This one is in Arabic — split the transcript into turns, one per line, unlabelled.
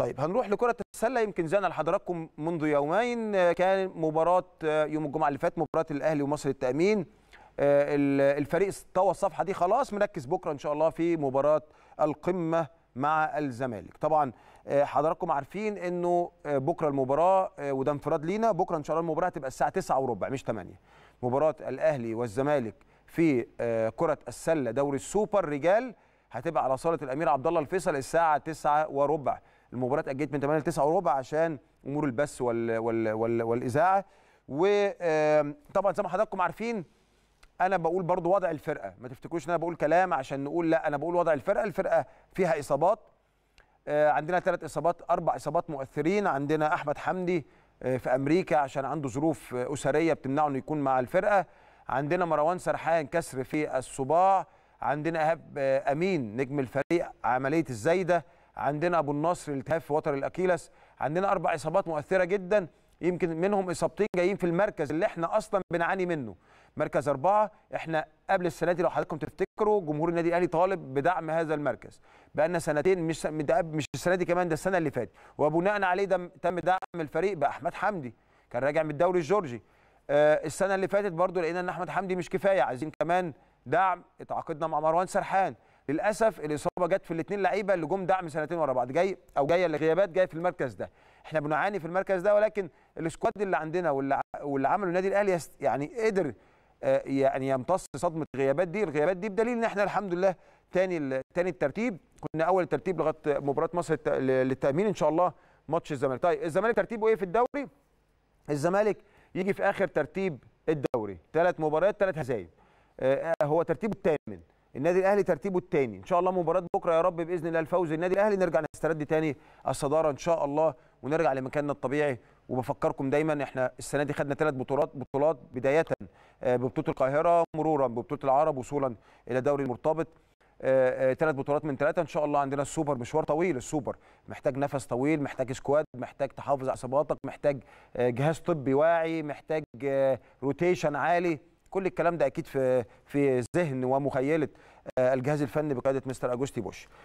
طيب هنروح لكره السله يمكن زانا لحضراتكم منذ يومين آه، كان مباراه آه، يوم الجمعه اللي فات مباراه الاهلي ومصر التامين آه، الفريق طوى الصفحه دي خلاص مركز بكره ان شاء الله في مباراه القمه مع الزمالك طبعا حضراتكم عارفين انه بكره المباراه وده انفراد لينا بكره ان شاء الله المباراه هتبقى الساعه 9 وربع مش 8 مباراه الاهلي والزمالك في كره السله دوري السوبر رجال هتبقى على صاله الامير عبد الله الفيصل الساعه 9 وربع المباراه اتاجلت من 8 ل 9 وربع عشان امور البث وال وال وال والاذاعه وطبعا زي ما حضراتكم عارفين انا بقول برضو وضع الفرقه ما تفتكروش ان انا بقول كلام عشان نقول لا انا بقول وضع الفرقه الفرقه فيها اصابات آه، عندنا ثلاث اصابات اربع اصابات مؤثرين عندنا احمد حمدي آه، في امريكا عشان عنده ظروف آه، اسريه بتمنعه انه يكون مع الفرقه عندنا مروان سرحان كسر في الصباع عندنا ايهاب امين نجم الفريق عمليه الزايده عندنا ابو النصر التهاب في وتر الاكيلس عندنا اربع اصابات مؤثره جدا يمكن منهم اصابتين جايين في المركز اللي احنا اصلا بنعاني منه مركز أربعة احنا قبل السنة دي لو حضراتكم تفتكروا جمهور النادي الأهلي طالب بدعم هذا المركز بقالنا سنتين مش مش السنة دي كمان ده السنة اللي فاتت وبناء عليه ده تم دعم الفريق بأحمد حمدي كان راجع من الدوري الجورجي آه السنة اللي فاتت برضو لقينا إن أحمد حمدي مش كفاية عايزين كمان دعم اتعاقدنا مع مروان سرحان للاسف الاصابه جت في الاثنين لعيبه اللي جم دعم سنتين ورا بعض جاي او جايه الغيابات جايه في المركز ده احنا بنعاني في المركز ده ولكن السكواد اللي عندنا واللي واللي عمله النادي الاهلي يعني قدر آه، يعني يمتص صدمه الغيابات دي الغيابات دي بدليل ان احنا الحمد لله تاني تاني الترتيب كنا اول ترتيب لغايه مباراه مصر للتامين ان شاء الله ماتش الزمالك طيب الزمالك ترتيبه ايه في الدوري الزمالك يجي في اخر ترتيب الدوري ثلاث مباريات ثلاث هزايم آه، هو ترتيبه الثامن النادي الاهلي ترتيبه الثاني ان شاء الله مباراه بكره يا رب باذن الله الفوز النادي الاهلي نرجع نسترد ثاني الصداره ان شاء الله ونرجع لمكاننا الطبيعي وبفكركم دايما احنا السنه دي خدنا ثلاث بطولات بطولات بدايه آه، ببطوله القاهره مرورا ببطوله العرب وصولا الى دوري المرتبط ثلاث آه، آه، بطولات من ثلاثه ان شاء الله عندنا السوبر مشوار طويل السوبر محتاج نفس طويل محتاج سكواد محتاج تحافظ على محتاج جهاز طبي واعي محتاج روتيشن عالي كل الكلام ده اكيد في في ذهن ومخيله آه، الجهاز الفني بقياده مستر اجوستي بوش